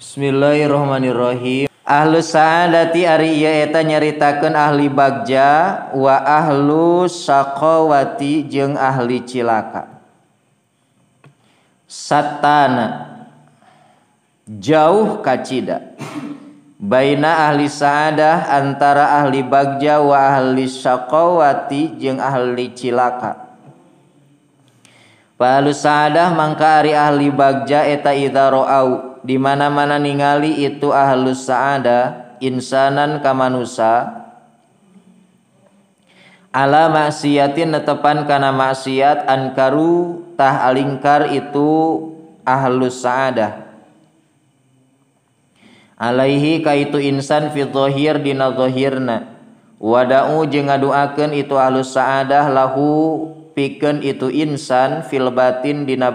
Bismillahirrahmanirrahim Ahlu sa'adati ari iya eta nyaritakeun ahli bagja wa ahlu sakawati jeng ahli cilaka Satana jauh kacida Baina ahli sa'adah antara ahli bagja wa ahli sakawati jeng ahli cilaka Pahalu sa'adah mangka ari ahli bagja eta idza ra'au di mana-mana ningali itu ahlus saada insanan kamanusa ala maksiatin netepan kana maksiat ankaru tah alingkar itu ahlus saadah alaihi kaitu insan fi dhahir dina dhahirna wada'u jeung itu ahlus saadah lahu piken itu insan fil batin dina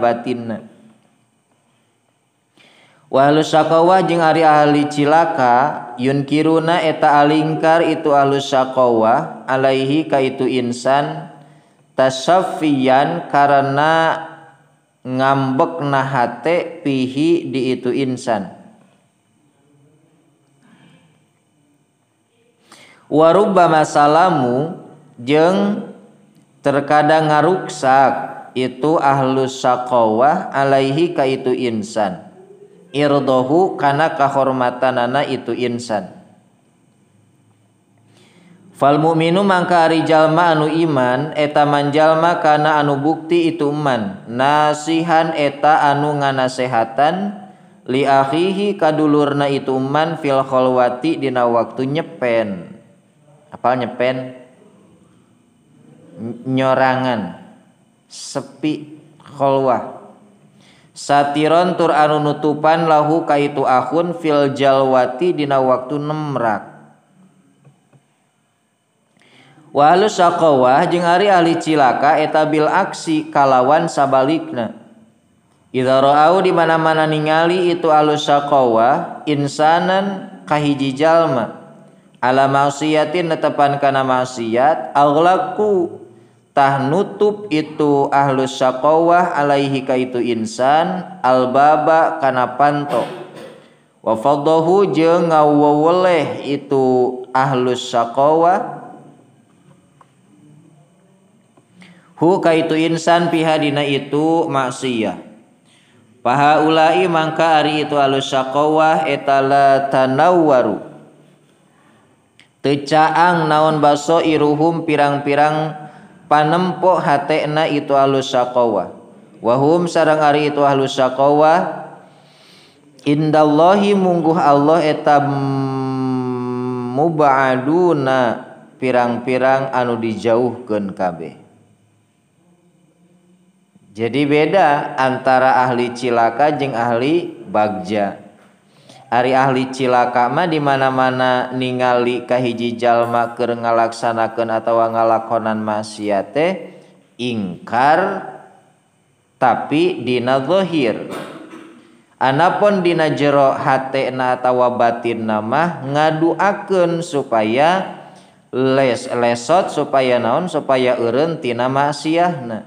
Walusaka jeung Ari ahli cilaka Yun Kiruna eta aingkar itu alusqwah alaihi ka itu insan tasaafyan karena ngambek nahate pihi di itu insan. Warubah masalahamu je terkadang ngaruksak itu ahlus saqwah alaihi ka itu insan. irdahu kana kahormatanana itu insan Fal mu'minu mangka ari jalma anu iman eta manjalma kana anu bukti itu iman nasihan eta anu nganasehatan li akhihi kadulurna itu iman fil kholwati dina waktu nyepen apa nyepen nyorangan sepi kholwah étant satiron tur anun nuutupan lahu kaitu aun filjalwati dina waktu nemrak wa saqwah jeung hari Ali cilaka eta Bil aksi kalawan sabalikna Iro dimana-mana ningali itu alus saqwah insanan kahijijallma alama mautin netepan karena maksiat Allahkuu tah nutup itu ahlus syaqawah alaihi kaitu insan albaba kana panto wa fadahu jeung ngaweweleh itu ahlus syaqawah hu kaitu insan pihadina itu maksiyah paha ulai mangka ari itu ahlus syaqawah etala tanawwaru tecaang naon baso iruhum pirang-pirang q panemppok hatna itu alusqwa waum sarang Ari itu halluswah Indallahhi Munggu Allah etab mubaaduna pirang-pirang anu dijauh keun Keh Hai jadi beda antara ahli cilaka jeung ahli Bagja yang Ari ahlicilakama dimana-mana ningalikah hijjijallma ke ngalaksanakan atau ngalakonan maksiate ingkar tapi Dina dhohir Anapun Di jero hatna tawa batin nama ngaduakken supaya les lesot supaya naon supaya ti namaiahna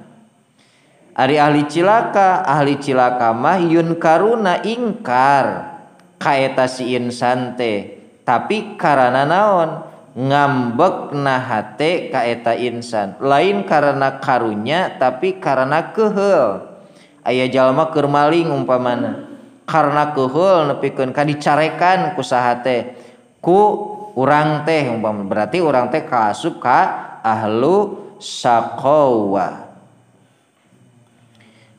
Ari- ahli cilaka ahli cilakamah Yuun karuna ingkar Kaeta si Insanante tapi karena naon ngambek naate kaeta insan lain karena karunnya tapi karena kehel ayaah jalma kermaing umpa mana karena kehul nepi kan dicarekan kusahate ku u teh umpa berarti orang teh kaupuka ahlu sakowa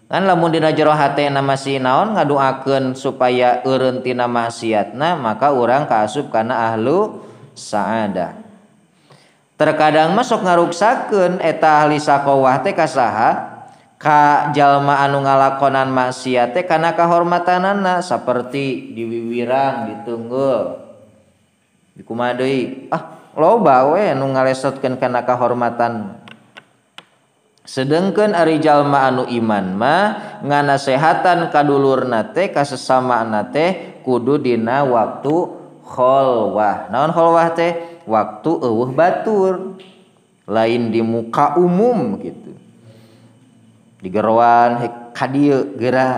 la mu jerohati nama naon ngaduaken supaya urutina maksiatna maka orangrang kasup karena ahluk sahada terkadang masuk ngaruksaen etali kasa Ka jalma anu ngalakonan maksiate karena kehormatan anak seperti di Wiwirang ditunggul dikuhi ah lo bawe nu ngalesotken karena kahormatan sedangngken Aririjjallma Anu Imanmahngannasaseatan kadulur nate kas sesama anak teh kududina waktukhowah naonwah teh waktu batur lain di muka umum gitu digerwanil gerah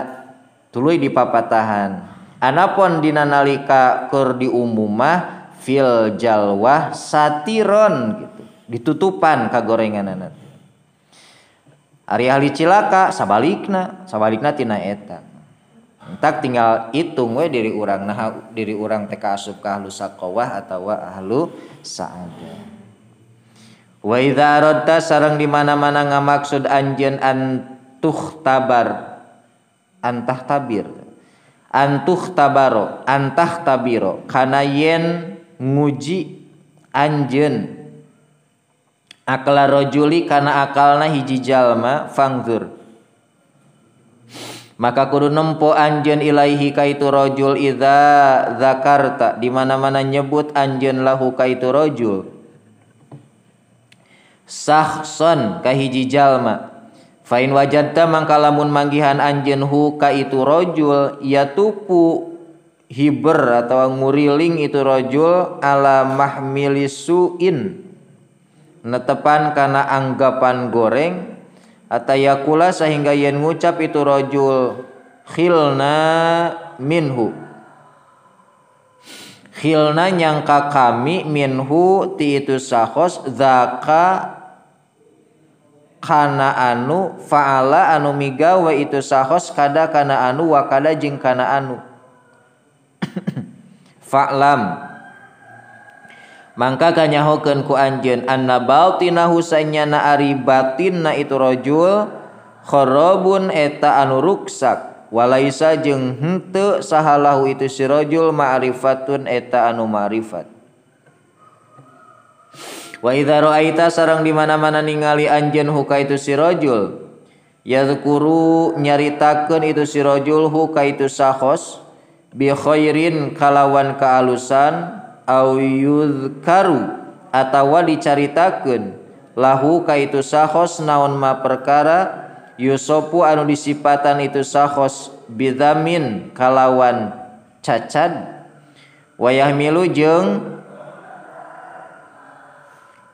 tulu di papa tahan anpundina nalika keur di ummah filjalwah satiron gitu ditutupan kagorengan anak Ari ahli cilaka sabalikna sabalikna tina eta tak tinggal hitung we diri orang nah diri orang teka asup ka ahlu sakowah atau ahlu saada wa idza aradta sareng di mana-mana ngamaksud anjeun antuh tabar antah tabir antuh tabaro antah tabiro kana yen nguji anjeun akla rojuli karena akalna hiji jalma fangzur maka kudu nempo anjen ilaihi kaitu rojul ida zakarta di mana mana nyebut anjen lahu kaitu rojul sahson kahiji jalma fain wajadta mangkalamun manggihan anjen hu kaitu rojul yatupu hiber atau nguriling itu rojul ala mahmilisuin su'in netepan karena anggapan goreng atayakula sehingga yen ngucap itu rojul khilna minhu khilna nyangka kami minhu ti itu sahos zaka kana anu faala anu migawe itu sahos kada kana anu wa kada jing kana anu fa'lam Ma kanyahuken ku anjen anbau naaribatin iturojulkhorobun eta anuruksakwalaissatuk sahhalau itu sirojul maarifatun eta anu ma'arifat waroita sarang dimana-mana ningali anjen huka itu sirojul Yakuru nyaritaken itu sirojul huka itu sahhos bikhoirin kalawan kealusan, au yuzkaru atawa dicaritakeun lahu kaitu sahos naon ma perkara yusopu anu disipatan itu sahos bidamin kalawan cacad wayah milu jeng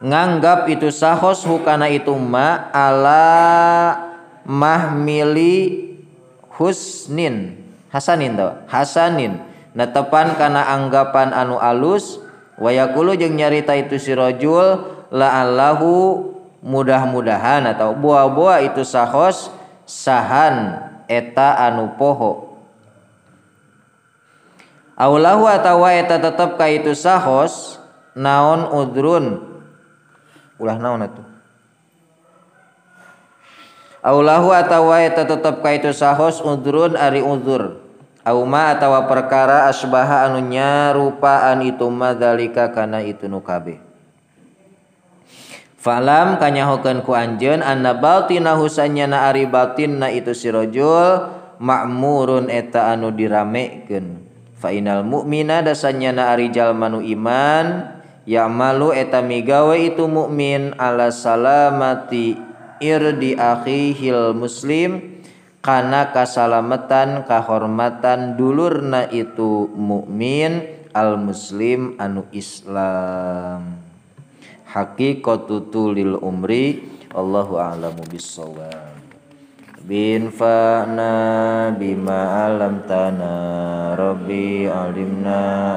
nganggap itu sahos hukana itu ma ala mahmili husnin hasanin tau hasanin netepan karena anggapan anu alus wayakulu jeng nyarita itu sirojul allahu mudah-mudahan atau buah-buah itu sahos sahan eta anu poho Aulahu atawa eta tetep ka itu sahos naon udrun ulah naon atuh Aulahu atawa eta tetep ka itu sahos udrun ari udzur uma tawa perkara asbaha anunya rupaan itu madlika kana itu nukabehlam kanya hokan kuanjen an baltina husanya naari batin na itu sirojol makmurun eta anu diramken faal mukmina dasanya naaririjjal manu iman ya malu eteta migwe itu mukmin alaala mati ir di akihil muslim. karena kasalamatan kehormatan dulurna itu mukmin al muslim anu Islam haqiqatu lil umri Allahu a'lamu bissawab bin fa'na bima alam tanah rabbi alimna